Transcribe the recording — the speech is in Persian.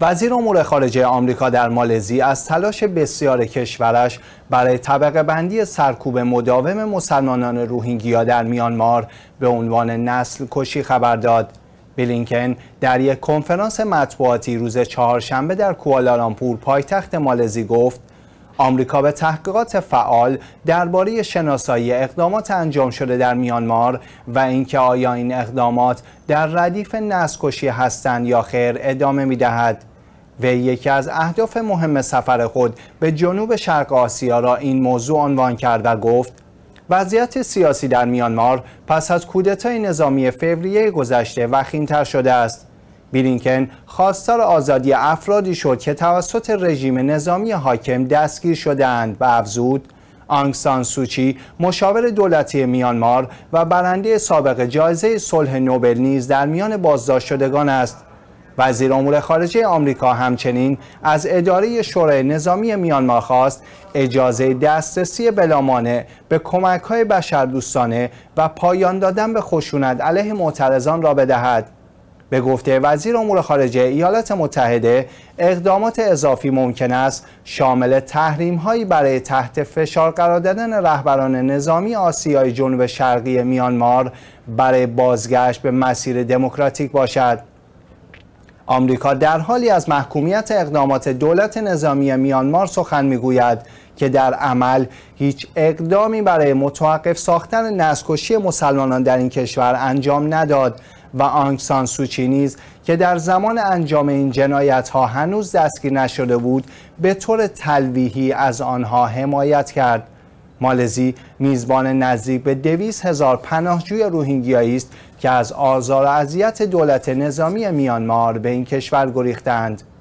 وزیر امور خارجه آمریکا در مالزی از تلاش بسیار کشورش برای طبقه بندی سرکوب مداوم مسلمانان روهینگیا در میانمار به عنوان نسل کشی خبر داد. بلینکن در یک کنفرانس مطبوعاتی روز چهارشنبه در کوالالامپور پایتخت مالزی گفت آمریکا به تحقیقات فعال درباره شناسایی اقدامات انجام شده در میانمار و اینکه آیا این اقدامات در ردیف نسکشی هستند یا خیر ادامه می دهد. و یکی از اهداف مهم سفر خود به جنوب شرق آسیا را این موضوع عنوان کرد و گفت وضعیت سیاسی در میانمار پس از کودتای نظامی فوریه گذشته وخیمتر شده است بلینکن خواستار آزادی افرادی شد که توسط رژیم نظامی حاکم دستگیر شدند و افزود آنگسان سوچی مشاور دولتی میانمار و برنده سابق جایزه صلح نوبل نیز در میان بازداشت شدگان است وزیر امور خارجه آمریکا همچنین از اداره شورای نظامی میانمار خواست اجازه دسترسی بلامانه به کمک بشردوستانه و پایان دادن به خشونت علیه معترضان را بدهد به گفته وزیر امور خارجه ایالات متحده اقدامات اضافی ممکن است شامل تحریم هایی برای تحت فشار قرار دادن رهبران نظامی آسیای جنوب شرقی میانمار برای بازگشت به مسیر دموکراتیک باشد آمریکا در حالی از محکومیت اقدامات دولت نظامی میانمار سخن میگوید که در عمل هیچ اقدامی برای متوقف ساختن نسکشی مسلمانان در این کشور انجام نداد و آنگسان سوچی نیز که در زمان انجام این جنایت ها هنوز دستگیر نشده بود به طور تلویحی از آنها حمایت کرد مالزی میزبان نزدیک به دویست هزار پناهجوی روهینگیایی است که از آزار و اذیت دولت نظامی میانمار به این کشور گریختند